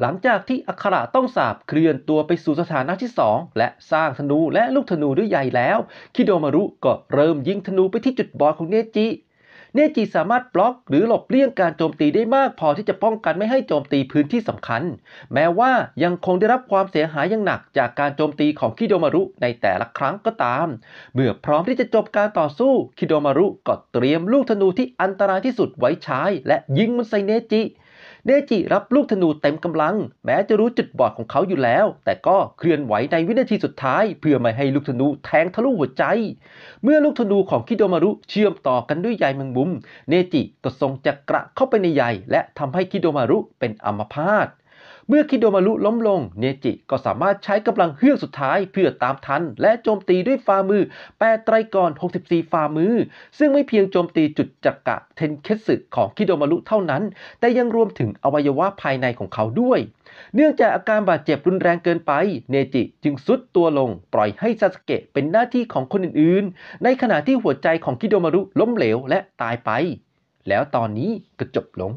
หลังจากที่อัคระต้องสาบเคลื่อนตัวไปสู่สถานะที่ 2 และสร้างธนูและลูกธนูด้วยใหญ่แล้ว คิโดมารุก็เริ่มยิงธนูไปที่จุดบอดของเนจิ เนจิสามารถบล็อกหรือหลบเลี่ยงการโจมตีได้มากพอที่จะป้องกันไม่ให้โจมตีพื้นที่สำคัญ แม้ว่ายังคงได้รับความเสียหายอย่างหนักจากการโจมตีของคิโดมารุในแต่ละครั้งก็ตาม เมื่อพร้อมที่จะจบการต่อสู้คิโดมารุก็เตรียมลูกธนูที่อันตรายที่สุดไว้ใช้และยิงมันใส่เนจิเนจิรับลูกธนูเต็มกำลัง แม้จะรู้จุดบอดของเขาอยู่แล้ว แต่ก็เคลื่อนไหวในวินาทีสุดท้าย เพื่อไม่ให้ลูกธนูแทงทะลุหัวใจ เมื่อลูกธนูของคิโดมารุเชื่อมต่อกันด้วยใยแมงมุม เนจิก็ทรงจักระเข้าไปในใยและทำให้คิโดมารุเป็นอัมพาตเมื่อคิโดมารุล้มลง เนจิก็สามารถใช้กำลังเฮือกสุดท้ายเพื่อตามทันและโจมตีด้วยฝ่ามือแปไตรกร64ฝ่ามือ ซึ่งไม่เพียงโจมตีจุดจักกะเทนเคสึของคิโดมารุเท่านั้น แต่ยังรวมถึงอวัยวะภายในของเขาด้วย เนื่องจากอาการบาดเจ็บรุนแรงเกินไป เนจิจึงสุดตัวลง ปล่อยให้ซาสเกะเป็นหน้าที่ของคนอื่นๆ ในขณะที่หัวใจของคิโดมารุล้มเหลวและตายไป แล้วตอนนี้ก็จบลง